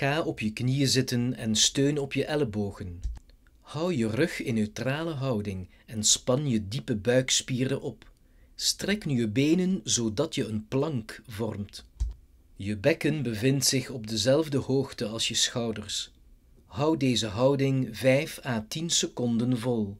Ga op je knieën zitten en steun op je ellebogen. Hou je rug in neutrale houding en span je diepe buikspieren op. Strek nu je benen zodat je een plank vormt. Je bekken bevindt zich op dezelfde hoogte als je schouders. Hou deze houding 5 à 10 seconden vol.